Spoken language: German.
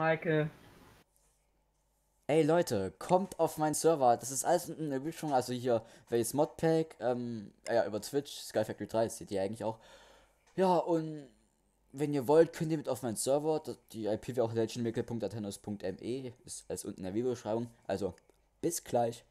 Michael. Ey Leute, kommt auf meinen Server. Das ist alles in der Beschreibung. Also hier, welches Modpack, ähm, äh, ja, über Twitch, Sky Factory 3, das seht ihr eigentlich auch. Ja, und wenn ihr wollt, könnt ihr mit auf meinen Server. Die IP wäre auch legendmickle.atenos.me, ist alles unten in der Videobeschreibung. Also, bis gleich.